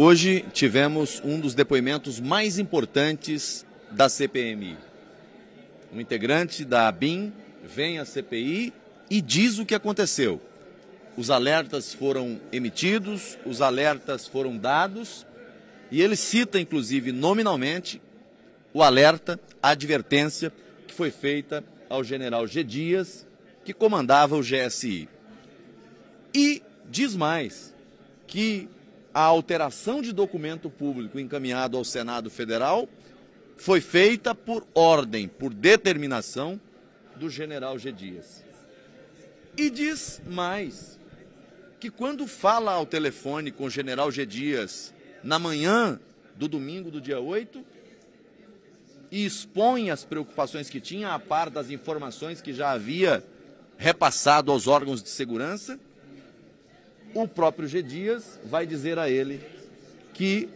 Hoje tivemos um dos depoimentos mais importantes da CPMI. Um integrante da ABIN vem à CPI e diz o que aconteceu. Os alertas foram emitidos, os alertas foram dados, e ele cita, inclusive, nominalmente, o alerta, a advertência que foi feita ao general G. Dias, que comandava o GSI. E diz mais que a alteração de documento público encaminhado ao Senado Federal foi feita por ordem, por determinação do general G. Dias. E diz mais que quando fala ao telefone com o general G. Dias na manhã do domingo do dia 8 e expõe as preocupações que tinha a par das informações que já havia repassado aos órgãos de segurança, o próprio G. Dias vai dizer a ele que,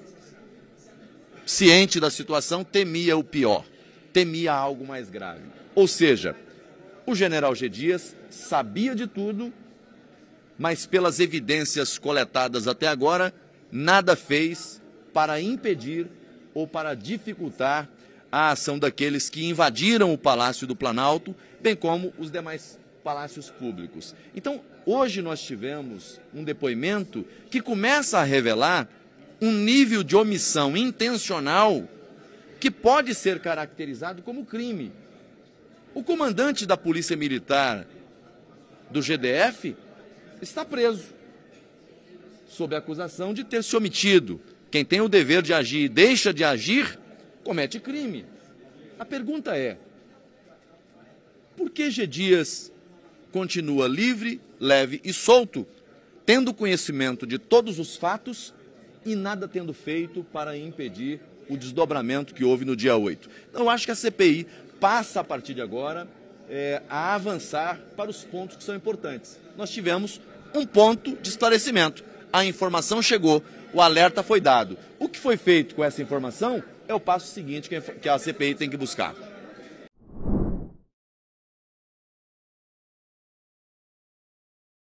ciente da situação, temia o pior, temia algo mais grave. Ou seja, o general G. Dias sabia de tudo, mas pelas evidências coletadas até agora, nada fez para impedir ou para dificultar a ação daqueles que invadiram o Palácio do Planalto, bem como os demais palácios públicos. Então, hoje nós tivemos um depoimento que começa a revelar um nível de omissão intencional que pode ser caracterizado como crime. O comandante da Polícia Militar do GDF está preso sob a acusação de ter se omitido. Quem tem o dever de agir e deixa de agir, comete crime. A pergunta é: por que G. Dias continua livre, leve e solto, tendo conhecimento de todos os fatos e nada tendo feito para impedir o desdobramento que houve no dia 8. Então, eu acho que a CPI passa a partir de agora é, a avançar para os pontos que são importantes. Nós tivemos um ponto de esclarecimento. A informação chegou, o alerta foi dado. O que foi feito com essa informação é o passo seguinte que a CPI tem que buscar.